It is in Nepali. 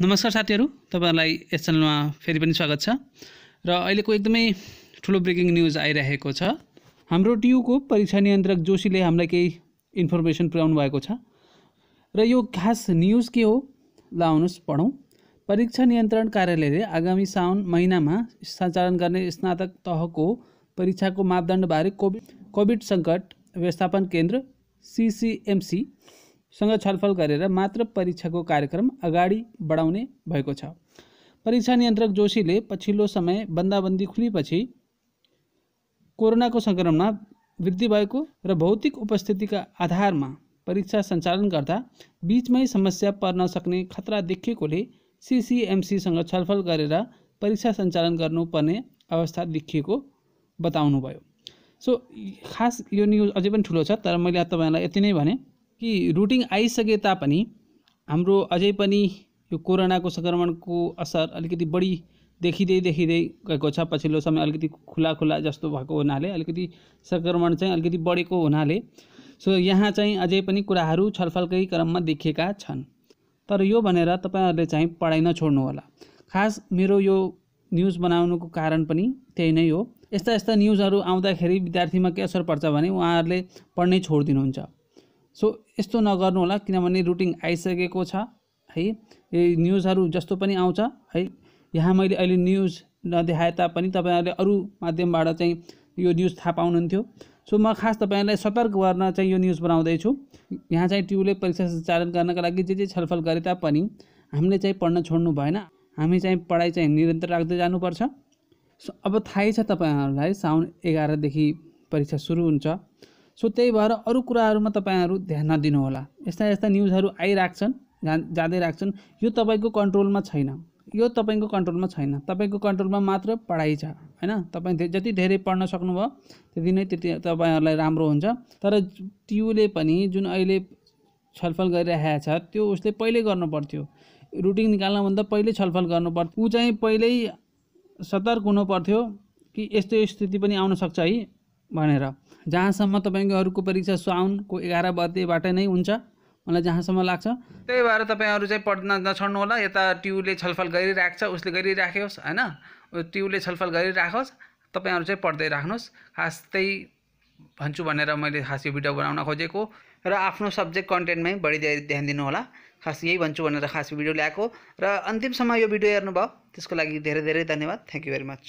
नमस्कार साथीहरू तपाईँहरूलाई यस च्यानलमा फेरि पनि स्वागत छ र अहिलेको एकदमै ठुलो ब्रेकिङ न्युज आइरहेको छ हाम्रो टियुको परीक्षा नियन्त्रक जोशीले हामीलाई केही इन्फर्मेसन पुर्याउनु भएको छ र यो खास न्युज के हो ल आउनुहोस् पढौँ परीक्षा नियन्त्रण कार्यालयले आगामी साउन महिनामा सञ्चालन गर्ने स्नातक तहको परीक्षाको मापदण्डबारे कोभिड कोभिड सङ्कट व्यवस्थापन केन्द्र सिसिएमसी सँग छलफल गरेर मात्र परीक्षाको कार्यक्रम अगाडि बढाउने भएको छ परीक्षा नियन्त्रक जोशीले पछिल्लो समय बन्दाबन्दी खुलेपछि कोरोनाको सङ्क्रमणमा वृद्धि भएको र भौतिक उपस्थितिका आधारमा परीक्षा सञ्चालन गर्दा बिचमै समस्या पर्न सक्ने खतरा देखिएकोले सिसिएमसीसँग छलफल गरेर परीक्षा सञ्चालन गर्नुपर्ने अवस्था देखिएको बताउनुभयो सो खास यो न्युज अझै पनि ठुलो छ तर मैले तपाईँलाई यति नै भने कि रुटिन आइसके तापनि हाम्रो अझै पनि यो कोरोनाको सङ्क्रमणको असर अलिकति बढी देखिँदै देखिँदै गएको छ पछिल्लो समय अलिकति खुला खुला जस्तो भएको हुनाले अलिकति सङ्क्रमण चाहिँ अलिकति बढेको हुनाले सो यहाँ चाहिँ अझै पनि कुराहरू छलफलकै क्रममा देखिएका छन् तर यो भनेर तपाईँहरूले चाहिँ पढाइ नछोड्नु होला खास मेरो यो न्युज बनाउनुको कारण पनि त्यही नै हो यस्ता यस्ता न्युजहरू आउँदाखेरि विद्यार्थीमा के असर पर्छ भने उहाँहरूले पढ्नै छोडिदिनुहुन्छ सो यस्तो नगर्नुहोला किनभने रुटिन आइसकेको छ है न्युजहरू जस्तो पनि आउँछ है यहाँ मैले अहिले न्युज नदेखाए तापनि तपाईँहरूले अरू माध्यमबाट चाहिँ यो न्युज थाहा पाउनुहुन्थ्यो सो म खास तपाईँहरूलाई सतर्क गर्न चाहिँ यो न्युज बनाउँदैछु यहाँ चाहिँ ट्युबले परीक्षा सञ्चालन गर्नका लागि जे जे छलफल गरे तापनि हामीले चाहिँ पढ्न छोड्नु भएन हामी चाहिँ पढाइ चाहिँ निरन्तर राख्दै जानुपर्छ सो अब थाहै छ तपाईँहरूलाई साउन एघारदेखि परीक्षा सुरु हुन्छ सो त्यही भएर अरू कुराहरूमा तपाईँहरू ध्यान नदिनुहोला यस्ता यस्ता न्युजहरू आइरहेछन् जाँदै राख्छन् यो तपाईँको कन्ट्रोलमा छैन यो तपाईँको कन्ट्रोलमा छैन तपाईँको कन्ट्रोलमा मात्र पढाइ छ होइन तपाईँ जति धेरै पढ्न सक्नुभयो त्यति नै त्यति तपाईँहरूलाई राम्रो हुन्छ तर टियुले पनि जुन अहिले छलफल गरिरहेको छ त्यो उसले पहिल्यै गर्नु पर्थ्यो रुटिन निकाल्नभन्दा पहिल्यै छलफल गर्नु पर्थ्यो ऊ चाहिँ पहिल्यै सतर्क हुनु पर्थ्यो कि यस्तो स्थिति पनि आउन सक्छ है भनेर जहाँसम्म तपाईँको अरूको परीक्षा साउनको एघार बजेबाट नै हुन्छ मलाई जहाँसम्म लाग्छ त्यही भएर तपाईँहरू चाहिँ पढ्न नछोड्नु होला यता ट्युले छलफल गरिरहेको छ उसले गरिराख्योस् होइन ट्युले छलफल गरिराखोस् तपाईँहरू चाहिँ पढ्दै राख्नुहोस् खास त्यही भन्छु भनेर मैले खास यो भिडियो बनाउन खोजेको र आफ्नो सब्जेक्ट कन्टेन्टमै बढी धेरै ध्यान दिनु होला खास यही भन्छु भनेर खास भिडियो ल्याएको र अन्तिमसम्म यो भिडियो हेर्नुभयो त्यसको लागि धेरै धेरै धन्यवाद थ्याङ्क यू भेरी मच